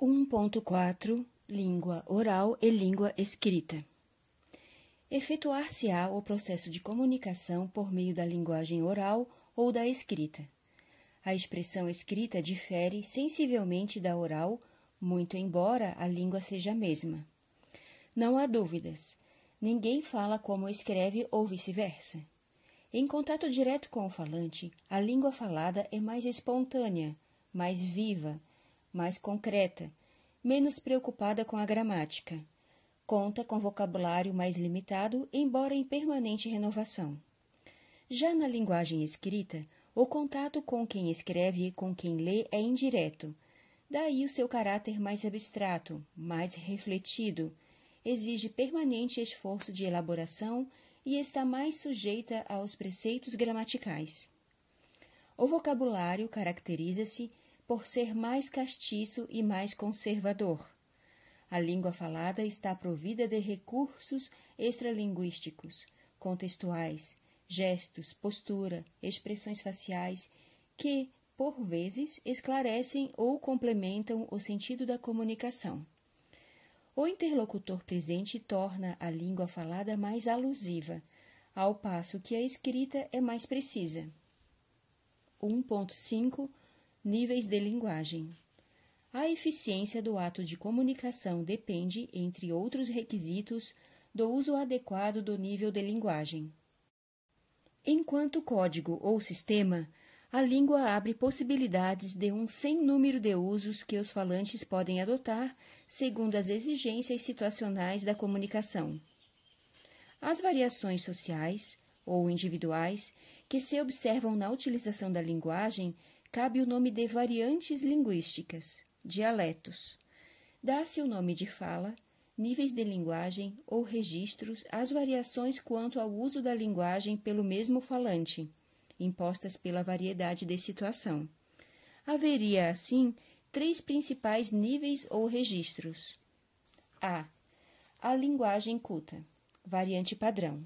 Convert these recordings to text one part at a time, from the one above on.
1.4 Língua oral e língua escrita. Efetuar-se-á o processo de comunicação por meio da linguagem oral ou da escrita. A expressão escrita difere sensivelmente da oral, muito embora a língua seja a mesma. Não há dúvidas. Ninguém fala como escreve ou vice-versa. Em contato direto com o falante, a língua falada é mais espontânea, mais viva, mais concreta, menos preocupada com a gramática. Conta com vocabulário mais limitado, embora em permanente renovação. Já na linguagem escrita, o contato com quem escreve e com quem lê é indireto. Daí o seu caráter mais abstrato, mais refletido, exige permanente esforço de elaboração e está mais sujeita aos preceitos gramaticais. O vocabulário caracteriza-se por ser mais castiço e mais conservador. A língua falada está provida de recursos extralinguísticos, contextuais, gestos, postura, expressões faciais que, por vezes, esclarecem ou complementam o sentido da comunicação. O interlocutor presente torna a língua falada mais alusiva, ao passo que a escrita é mais precisa. 1.5 Níveis de linguagem. A eficiência do ato de comunicação depende, entre outros requisitos, do uso adequado do nível de linguagem. Enquanto código ou sistema, a língua abre possibilidades de um sem número de usos que os falantes podem adotar segundo as exigências situacionais da comunicação. As variações sociais ou individuais que se observam na utilização da linguagem cabe o nome de variantes linguísticas, dialetos. Dá-se o nome de fala, níveis de linguagem ou registros às variações quanto ao uso da linguagem pelo mesmo falante, impostas pela variedade de situação. Haveria, assim, três principais níveis ou registros. A. A linguagem culta, variante padrão.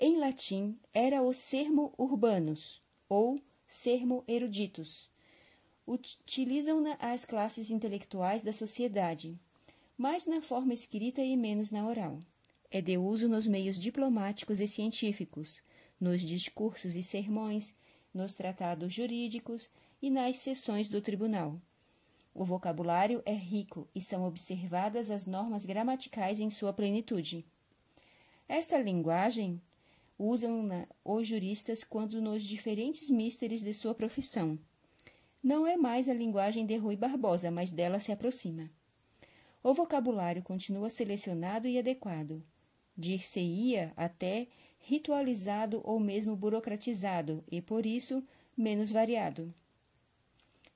Em latim, era o sermo urbanus, ou sermo eruditos. Utilizam-na as classes intelectuais da sociedade, mais na forma escrita e menos na oral. É de uso nos meios diplomáticos e científicos, nos discursos e sermões, nos tratados jurídicos e nas sessões do tribunal. O vocabulário é rico e são observadas as normas gramaticais em sua plenitude. Esta linguagem usam-na os juristas quando nos diferentes místeres de sua profissão. Não é mais a linguagem de Rui Barbosa, mas dela se aproxima. O vocabulário continua selecionado e adequado. Dir-se-ia até ritualizado ou mesmo burocratizado e, por isso, menos variado.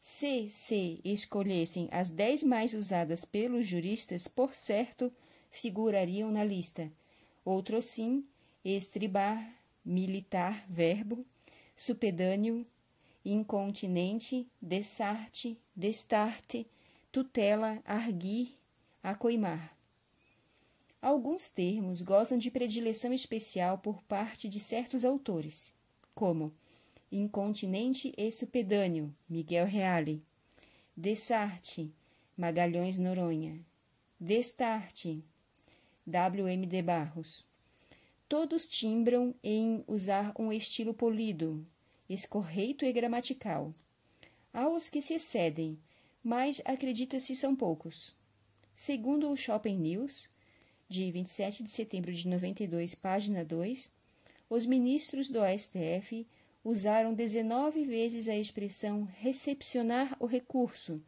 Se se escolhessem as dez mais usadas pelos juristas, por certo, figurariam na lista. Outro sim, estribar, militar, verbo, supedâneo, incontinente, desarte, destarte, tutela, arguir, acoimar. Alguns termos gozam de predileção especial por parte de certos autores, como incontinente e supedâneo, Miguel Reale, desarte, Magalhães Noronha, destarte, W.M. de Barros. Todos timbram em usar um estilo polido, escorreito e gramatical. Há os que se excedem, mas acredita-se são poucos. Segundo o Shopping News, de 27 de setembro de 92, página 2, os ministros do STF usaram 19 vezes a expressão recepcionar o recurso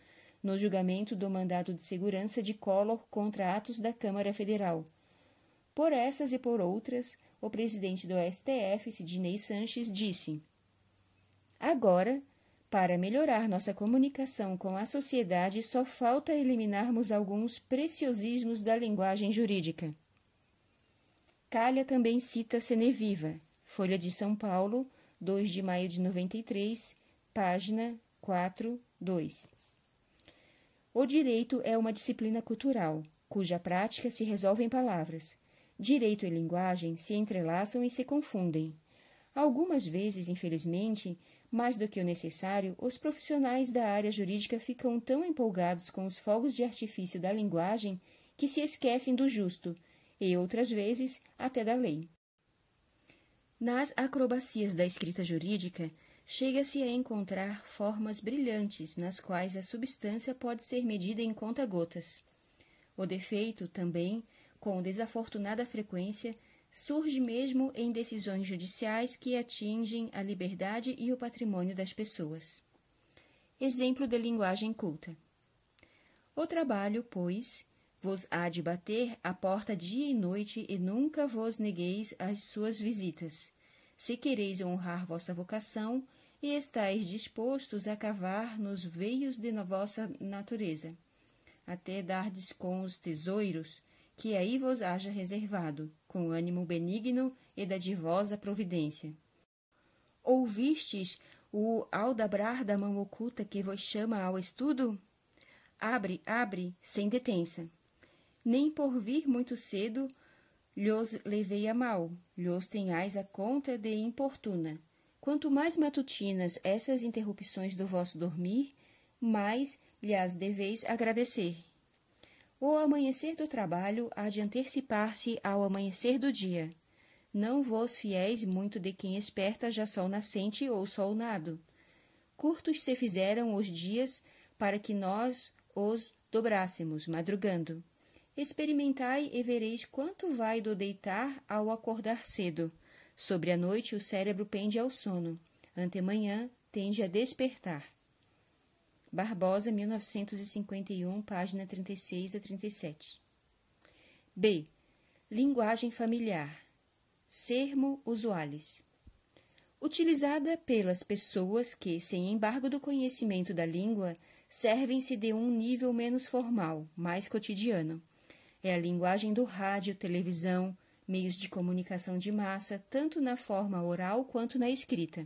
no julgamento do mandado de segurança de Collor contra atos da Câmara Federal por essas e por outras, o presidente do STF, Sidney Sanches, disse: Agora, para melhorar nossa comunicação com a sociedade, só falta eliminarmos alguns preciosismos da linguagem jurídica. Calha também cita Seneviva, Folha de São Paulo, 2 de maio de 93, página 4, 2. O direito é uma disciplina cultural, cuja prática se resolve em palavras, Direito e linguagem se entrelaçam e se confundem. Algumas vezes, infelizmente, mais do que o necessário, os profissionais da área jurídica ficam tão empolgados com os fogos de artifício da linguagem que se esquecem do justo, e outras vezes até da lei. Nas acrobacias da escrita jurídica, chega-se a encontrar formas brilhantes nas quais a substância pode ser medida em conta-gotas. O defeito, também, com desafortunada frequência, surge mesmo em decisões judiciais que atingem a liberdade e o patrimônio das pessoas. Exemplo de linguagem culta. O trabalho, pois, vos há de bater à porta dia e noite e nunca vos negueis as suas visitas, se quereis honrar vossa vocação e estáis dispostos a cavar nos veios de vossa natureza, até dardes com os tesouros que aí vos haja reservado, com ânimo benigno e da divosa providência. Ouvistes o aldabrar da mão oculta que vos chama ao estudo? Abre, abre, sem detença. Nem por vir muito cedo lhos levei a mal, lhos tenhais a conta de importuna. Quanto mais matutinas essas interrupções do vosso dormir, mais lhas deveis agradecer. O amanhecer do trabalho há de antecipar-se ao amanhecer do dia. Não vos fiéis muito de quem esperta já sol nascente ou sol nado. Curtos se fizeram os dias para que nós os dobrássemos, madrugando. Experimentai e vereis quanto vai do deitar ao acordar cedo. Sobre a noite o cérebro pende ao sono, antemanhã tende a despertar. Barbosa, 1951, página 36 a 37. B. Linguagem familiar. Sermo usualis. Utilizada pelas pessoas que, sem embargo do conhecimento da língua, servem-se de um nível menos formal, mais cotidiano. É a linguagem do rádio, televisão, meios de comunicação de massa, tanto na forma oral quanto na escrita.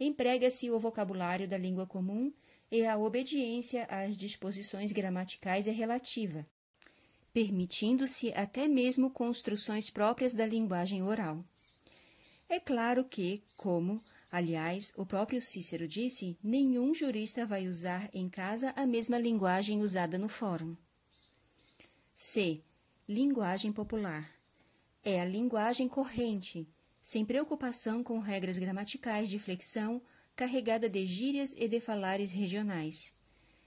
Emprega-se o vocabulário da língua comum e a obediência às disposições gramaticais é relativa, permitindo-se até mesmo construções próprias da linguagem oral. É claro que, como, aliás, o próprio Cícero disse, nenhum jurista vai usar em casa a mesma linguagem usada no fórum. C. Linguagem popular. É a linguagem corrente, sem preocupação com regras gramaticais de flexão, carregada de gírias e de falares regionais.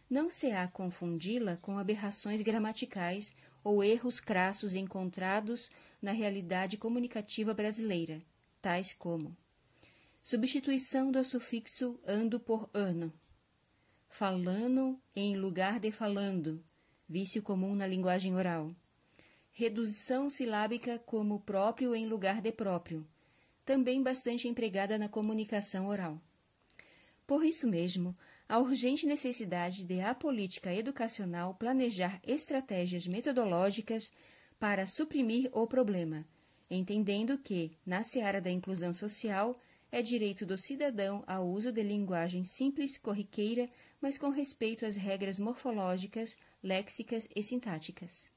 Não se há confundi-la com aberrações gramaticais ou erros crassos encontrados na realidade comunicativa brasileira, tais como substituição do sufixo ando por ano, falando em lugar de falando, vício comum na linguagem oral, redução silábica como próprio em lugar de próprio, também bastante empregada na comunicação oral. Por isso mesmo, a urgente necessidade de a política educacional planejar estratégias metodológicas para suprimir o problema, entendendo que, na seara da inclusão social, é direito do cidadão ao uso de linguagem simples, corriqueira, mas com respeito às regras morfológicas, léxicas e sintáticas.